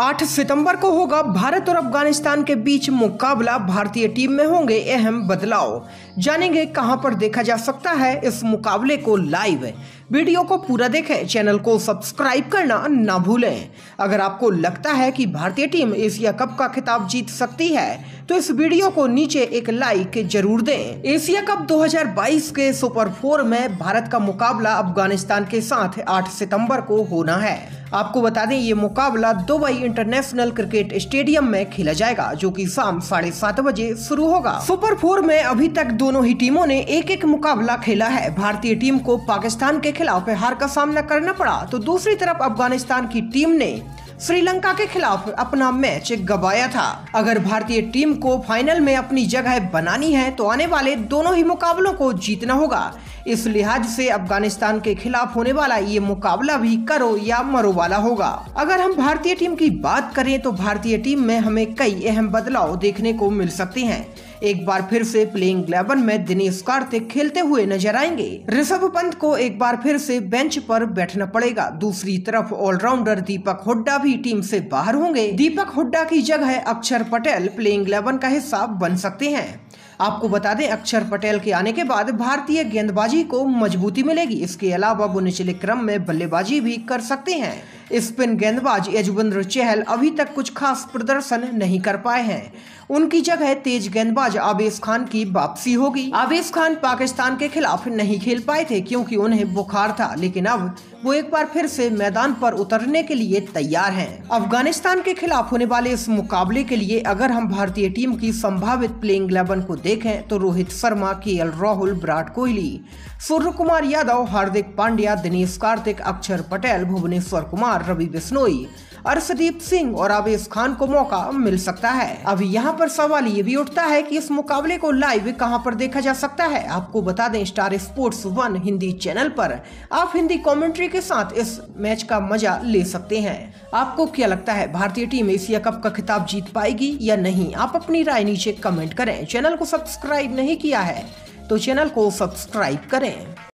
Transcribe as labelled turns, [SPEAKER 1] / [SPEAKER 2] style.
[SPEAKER 1] 8 सितंबर को होगा भारत और अफगानिस्तान के बीच मुकाबला भारतीय टीम में होंगे अहम बदलाव जानेंगे कहां पर देखा जा सकता है इस मुकाबले को लाइव वीडियो को पूरा देखें चैनल को सब्सक्राइब करना ना भूलें अगर आपको लगता है कि भारतीय टीम एशिया कप का खिताब जीत सकती है तो इस वीडियो को नीचे एक लाइक जरूर दें एशिया कप 2022 के सुपर फोर में भारत का मुकाबला अफगानिस्तान के साथ 8 सितंबर को होना है आपको बता दें ये मुकाबला दुबई इंटरनेशनल क्रिकेट स्टेडियम में खेला जाएगा जो कि शाम साढ़े सात बजे शुरू होगा सुपर फोर में अभी तक दोनों ही टीमों ने एक एक मुकाबला खेला है भारतीय टीम को पाकिस्तान के खिलाफ हार का सामना करना पड़ा तो दूसरी तरफ अफगानिस्तान की टीम ने श्रीलंका के खिलाफ अपना मैच गवाया था अगर भारतीय टीम को फाइनल में अपनी जगह बनानी है तो आने वाले दोनों ही मुकाबलों को जीतना होगा इस लिहाज से अफगानिस्तान के खिलाफ होने वाला ये मुकाबला भी करो या मरो वाला होगा अगर हम भारतीय टीम की बात करें तो भारतीय टीम में हमें कई अहम बदलाव देखने को मिल सकते हैं एक बार फिर से प्लेइंग इलेवन में दिनेश कार्तिक खेलते हुए नजर आएंगे ऋषभ पंत को एक बार फिर से बेंच पर बैठना पड़ेगा दूसरी तरफ ऑलराउंडर दीपक हुड्डा भी टीम से बाहर होंगे दीपक हुड्डा की जगह अक्षर पटेल प्लेइंग इलेवन का हिस्सा बन सकते हैं आपको बता दें अक्षर पटेल के आने के बाद भारतीय गेंदबाजी को मजबूती मिलेगी इसके अलावा वो निचले क्रम में बल्लेबाजी भी कर सकते हैं स्पिन गेंदबाज यजवेंद्र चहल अभी तक कुछ खास प्रदर्शन नहीं कर पाए हैं उनकी जगह तेज गेंदबाज आवेश खान की वापसी होगी आवेश खान पाकिस्तान के खिलाफ नहीं खेल पाए थे क्योंकि उन्हें बुखार था लेकिन अब वो एक बार फिर से मैदान पर उतरने के लिए तैयार हैं। अफगानिस्तान के खिलाफ होने वाले इस मुकाबले के लिए अगर हम भारतीय टीम की संभावित प्लेइंग इलेवन को देखें तो रोहित शर्मा के एल राहुल विराट कोहली सूर्य कुमार यादव हार्दिक पांड्या दिनेश कार्तिक अक्षर पटेल भुवनेश्वर कुमार कलाकार रवि बिश्नोई अर्शदीप सिंह और आवेश खान को मौका मिल सकता है अब यहाँ पर सवाल ये भी उठता है कि इस मुकाबले को लाइव कहाँ पर देखा जा सकता है आपको बता दें Star Sports one Hindi channel पर आप हिंदी कमेंट्री के साथ इस मैच का मजा ले सकते हैं आपको क्या लगता है भारतीय टीम एशिया कप का खिताब जीत पाएगी या नहीं आप अपनी राय नीचे कमेंट करें चैनल को सब्सक्राइब नहीं किया है तो चैनल को सब्सक्राइब करें